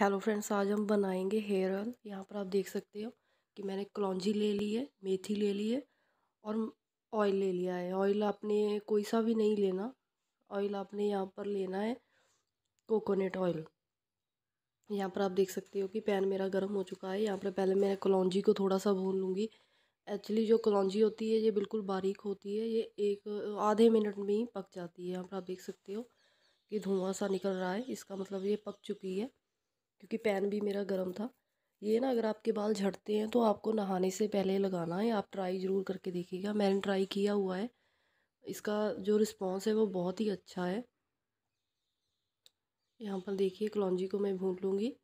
hello friends आज हम बनाएंगे हेयर ऑयल यहाँ पर आप देख सकते हो कि मैंने कलौजी ले ली है मेथी ले ली है और ऑयल ले लिया है ऑयल आपने कोई सा भी नहीं लेना ऑयल आपने यहाँ पर लेना है कोकोनट ऑयल यहाँ पर आप देख सकते हो कि पैन मेरा गर्म हो चुका है यहाँ पर पहले मैं कलौजी को थोड़ा सा भून लूँगी एक्चुअली जो कलौजी होती है ये बिल्कुल बारीक होती है ये एक आधे मिनट में ही पक जाती है यहाँ पर आप देख सकते हो कि धुआँ सा निकल रहा है इसका मतलब ये पक चुकी है क्योंकि पैन भी मेरा गर्म था ये ना अगर आपके बाल झड़ते हैं तो आपको नहाने से पहले लगाना है आप ट्राई ज़रूर करके देखिएगा मैंने ट्राई किया हुआ है इसका जो रिस्पॉन्स है वो बहुत ही अच्छा है यहाँ पर देखिए कलौजी को मैं भून लूँगी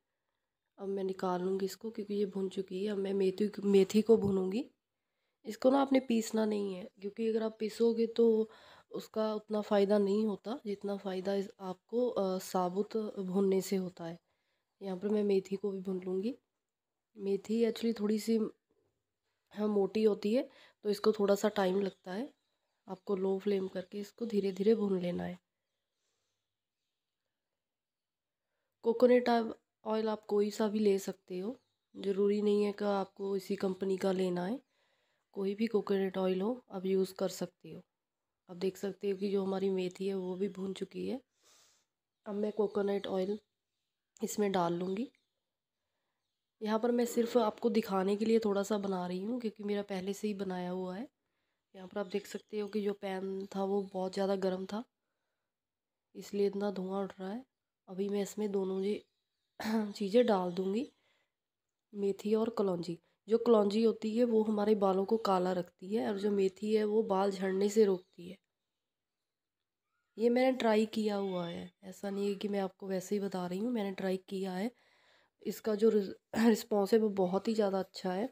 अब मैं निकाल लूँगी इसको क्योंकि ये भुन चुकी है अब मैं मेथी मेथी को भूनूँगी इसको ना आपने पीसना नहीं है क्योंकि अगर आप पीसोगे तो उसका उतना फ़ायदा नहीं होता जितना फ़ायदा आपको साबुत भुनने से होता है यहाँ पर मैं मेथी को भी भून लूँगी मेथी एक्चुअली थोड़ी सी हाँ मोटी होती है तो इसको थोड़ा सा टाइम लगता है आपको लो फ्लेम करके इसको धीरे धीरे भून लेना है कोकोनट ऑयल आप कोई सा भी ले सकते हो ज़रूरी नहीं है कि आपको इसी कंपनी का लेना है कोई भी कोकोनट ऑयल हो आप यूज़ कर सकते हो आप देख सकते हो कि जो हमारी मेथी है वो भी भून चुकी है अब मैं कोकोनट ऑयल इसमें डाल लूँगी यहाँ पर मैं सिर्फ आपको दिखाने के लिए थोड़ा सा बना रही हूँ क्योंकि मेरा पहले से ही बनाया हुआ है यहाँ पर आप देख सकते हो कि जो पैन था वो बहुत ज़्यादा गर्म था इसलिए इतना धुआं उठ रहा है अभी मैं इसमें दोनों जी चीज़ें डाल दूँगी मेथी और कलौजी जो कलौजी होती है वो हमारे बालों को काला रखती है और जो मेथी है वो बाल झड़ने से रोकती है ये मैंने ट्राई किया हुआ है ऐसा नहीं है कि मैं आपको वैसे ही बता रही हूँ मैंने ट्राई किया है इसका जो रिस्पॉन्स है वो बहुत ही ज़्यादा अच्छा है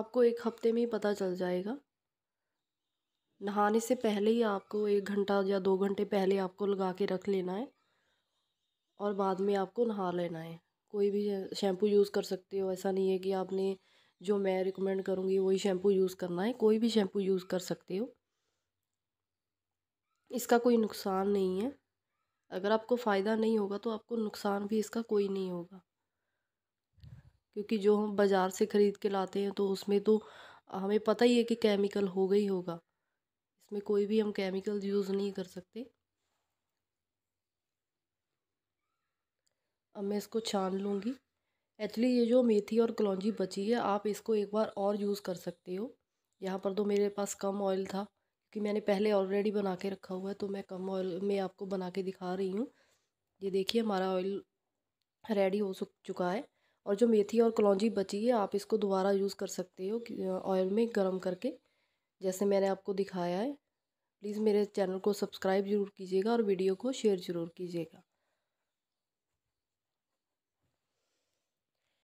आपको एक हफ्ते में ही पता चल जाएगा नहाने से पहले ही आपको एक घंटा या दो घंटे पहले आपको लगा के रख लेना है और बाद में आपको नहा लेना है कोई भी शैम्पू यूज़ कर सकते हो ऐसा नहीं है कि आपने जो मैं रिकमेंड करूँगी वही शैम्पू यूज़ करना है कोई भी शैम्पू यूज़ कर सकते हो इसका कोई नुकसान नहीं है अगर आपको फ़ायदा नहीं होगा तो आपको नुकसान भी इसका कोई नहीं होगा क्योंकि जो हम बाज़ार से ख़रीद के लाते हैं तो उसमें तो हमें पता ही है कि केमिकल होगा ही होगा इसमें कोई भी हम केमिकल यूज़ नहीं कर सकते अब मैं इसको छान लूँगी एक्चुअली ये जो मेथी और कलौजी बची है आप इसको एक बार और यूज़ कर सकते हो यहाँ पर तो मेरे पास कम ऑयल था कि मैंने पहले ऑलरेडी बना के रखा हुआ है तो मैं कम ऑयल में आपको बना के दिखा रही हूँ ये देखिए हमारा ऑयल रेडी हो चुका है और जो मेथी और कलौजी बची है आप इसको दोबारा यूज़ कर सकते हो ऑयल में गर्म करके जैसे मैंने आपको दिखाया है प्लीज़ मेरे चैनल को सब्सक्राइब ज़रूर कीजिएगा और वीडियो को शेयर ज़रूर कीजिएगा